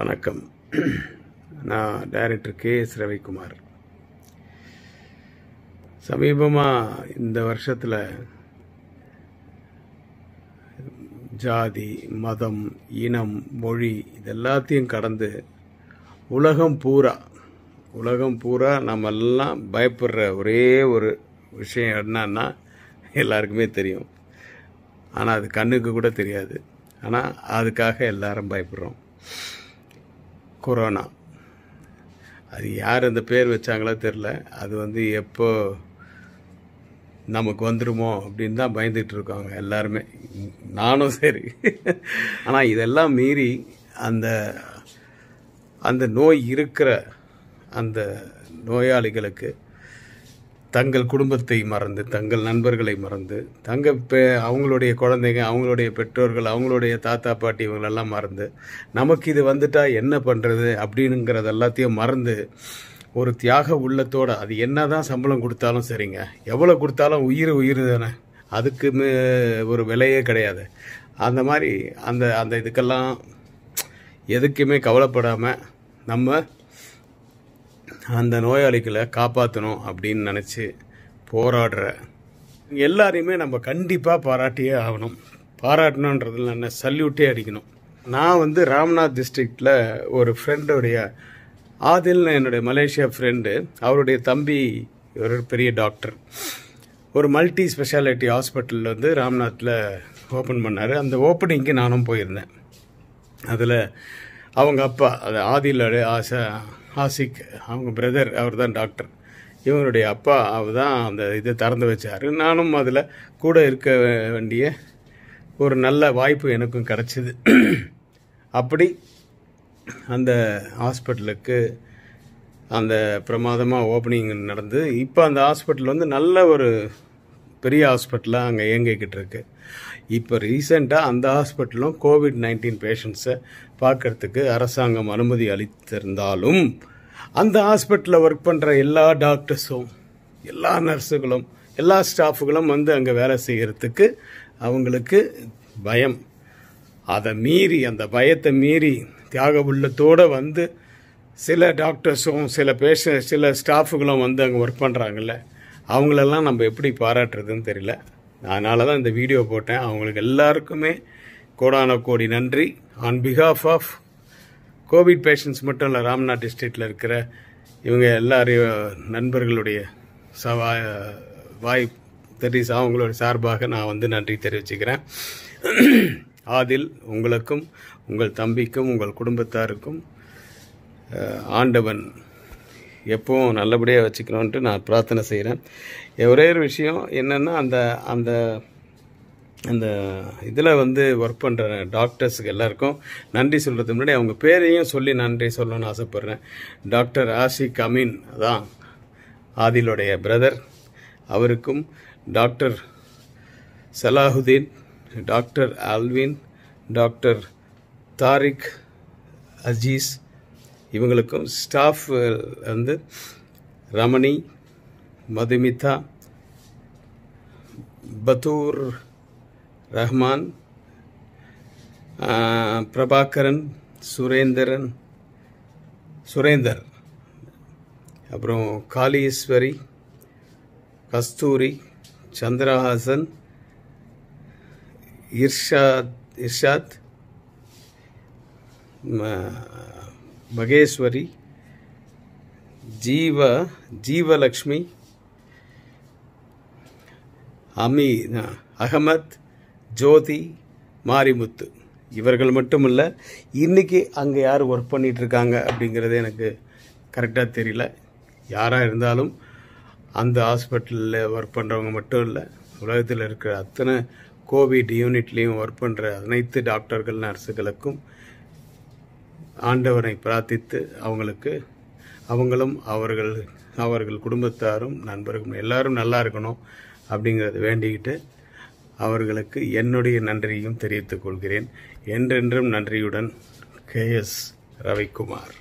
வணக்கம் நான் director K S Ravikumar சமீபமாக இந்த வருஷத்தில் ஜாதி மதம் இனம் மொழி இதெல்லாத்தையும் கடந்து உலகம் பூரா உலகம் பூரா நம்ம எல்லாம் பயப்படுற ஒரே ஒரு விஷயம் என்னன்னா எல்லாருக்குமே தெரியும் ஆனால் அது கண்ணுக்கு கூட தெரியாது ஆனால் அதுக்காக எல்லாரும் பயப்படுறோம் கொரோனா அது யார் அந்த பேர் வச்சாங்களோ தெரில அது வந்து எப்போ நமக்கு வந்துடுமோ அப்படின்னு தான் பயந்துகிட்டு இருக்காங்க எல்லாருமே நானும் சரி ஆனால் இதெல்லாம் மீறி அந்த அந்த நோய் இருக்கிற அந்த நோயாளிகளுக்கு தங்கள் குடும்பத்தை மறந்து தங்கள் நண்பர்களை மறந்து தங்க அவங்களுடைய குழந்தைங்க அவங்களுடைய பெற்றோர்கள் அவங்களுடைய தாத்தா பாட்டி இவங்களெல்லாம் மறந்து நமக்கு இது வந்துட்டா என்ன பண்ணுறது அப்படிங்கிறது எல்லாத்தையும் மறந்து ஒரு தியாக உள்ளத்தோடு அது என்ன தான் சம்பளம் கொடுத்தாலும் சரிங்க எவ்வளோ கொடுத்தாலும் உயிர் உயிர் தானே அதுக்குன்னு ஒரு விலையே கிடையாது அந்த மாதிரி அந்த அந்த இதுக்கெல்லாம் எதுக்குமே கவலைப்படாமல் நம்ம அந்த நோயாளிகளை காப்பாற்றணும் அப்படின்னு நினச்சி போராடுற எல்லாரையுமே நம்ம கண்டிப்பாக பாராட்டியே ஆகணும் பாராட்டணுன்றதுல என்ன சல்யூட்டே அடிக்கணும் நான் வந்து ராம்நாத் டிஸ்ட்ரிக்டில் ஒரு ஃப்ரெண்டுடைய ஆதில்னு என்னுடைய மலேசியா ஃப்ரெண்டு அவருடைய தம்பி ஒரு பெரிய டாக்டர் ஒரு மல்டி ஸ்பெஷாலிட்டி ஹாஸ்பிட்டலில் வந்து ராம்நாத்தில் ஓப்பன் பண்ணார் அந்த ஓப்பனிங்க்கு நானும் போயிருந்தேன் அதில் அவங்க அப்பா அது ஆதிலோடைய ஆசா ஆசிக் அவங்க பிரதர் அவர் தான் டாக்டர் இவனுடைய அப்பா தான் அந்த இதை திறந்து வச்சார் நானும் அதில் கூட இருக்க வேண்டிய ஒரு நல்ல வாய்ப்பு எனக்கும் கிடச்சிது அப்படி அந்த ஹாஸ்பிட்டலுக்கு அந்த பிரமாதமாக ஓப்பனிங் நடந்து இப்போ அந்த ஹாஸ்பிட்டல் வந்து நல்ல ஒரு பெரிய ஹாஸ்பிட்டலாக அங்கே இயங்கிக்கிட்டு இருக்குது இப்போ ரீசெண்டாக அந்த ஹாஸ்பிட்டலும் கோவிட் நைன்டீன் பேஷண்ட்ஸை பார்க்குறதுக்கு அரசாங்கம் அனுமதி அளித்திருந்தாலும் அந்த ஹாஸ்பிட்டலில் ஒர்க் பண்ணுற எல்லா டாக்டர்ஸும் எல்லா நர்ஸுகளும் எல்லா ஸ்டாஃபுகளும் வந்து அங்கே வேலை செய்கிறதுக்கு அவங்களுக்கு பயம் அதை மீறி அந்த பயத்தை மீறி தியாக உள்ளத்தோடு வந்து சில டாக்டர்ஸும் சில பேஷ சில ஸ்டாஃபுகளும் வந்து அங்கே ஒர்க் பண்ணுறாங்கல்ல அவங்களெல்லாம் நம்ம எப்படி பாராட்டுறதுன்னு தெரியல அதனால தான் இந்த வீடியோ போட்டேன் அவங்களுக்கு எல்லாருக்குமே கோடான கோடி நன்றி ஆன் பிகாஃப் ஆஃப் கோவிட் பேஷண்ட்ஸ் மட்டும் இல்லை ராம்நாத் டிஸ்ட்ரிக்டில் இருக்கிற இவங்க எல்லாரையும் நண்பர்களுடைய சவா வாய் தெரிஸ் அவங்களோட சார்பாக நான் வந்து நன்றி தெரிவிச்சுக்கிறேன் ஆதில் உங்களுக்கும் உங்கள் தம்பிக்கும் உங்கள் குடும்பத்தாருக்கும் ஆண்டவன் எப்பவும் நல்லபடியாக வச்சுக்கணுன்ட்டு நான் பிரார்த்தனை செய்கிறேன் ஒரே ஒரு விஷயம் என்னென்னா அந்த அந்த அந்த இதில் வந்து ஒர்க் பண்ணுற டாக்டர்ஸுக்கு எல்லாருக்கும் நன்றி சொல்கிறதுக்கு முன்னாடி அவங்க பேரையும் சொல்லி நன்றி சொல்லணும்னு ஆசைப்பட்றேன் டாக்டர் ஆஷிக் அமீன் தான் ஆதிலுடைய பிரதர் அவருக்கும் doctor Salahuddin doctor Alvin doctor Tariq Aziz இவங்களுக்கும் ஸ்டாஃப் வந்து ரமணி மதுமிதா பத்தூர் ரஹ்மான் பிரபாகரன் சுரேந்திரன் சுரேந்தர் அப்புறம் காளீஸ்வரி கஸ்தூரி சந்திரஹாசன் இர்ஷாத் இர்ஷாத் மகேஸ்வரி ஜீவ ஜீவலக்ஷ்மி அமி அகமத் ஜோதி மாரிமுத்து இவர்கள் மட்டும் இல்லை இன்றைக்கி அங்கே யார் ஒர்க் பண்ணிகிட்ருக்காங்க அப்படிங்கிறது எனக்கு கரெக்டாக தெரியல யாராக இருந்தாலும் அந்த ஹாஸ்பிட்டலில் ஒர்க் பண்ணுறவங்க மட்டும் இல்லை உலகத்தில் இருக்கிற அத்தனை கோவிட் யூனிட்லேயும் ஒர்க் பண்ணுற அனைத்து டாக்டர்கள் நர்ஸுகளுக்கும் ஆண்டவனை பிரார்த்தித்து அவங்களுக்கு அவங்களும் அவர்கள் அவர்கள் குடும்பத்தாரும் நண்பர்களும் எல்லாரும் நல்லா இருக்கணும் அப்படிங்கிறத வேண்டிக்கிட்டு அவர்களுக்கு என்னுடைய நன்றியையும் தெரிவித்துக் கொள்கிறேன் என்றென்றும் நன்றியுடன் கே எஸ் ரவிக்குமார்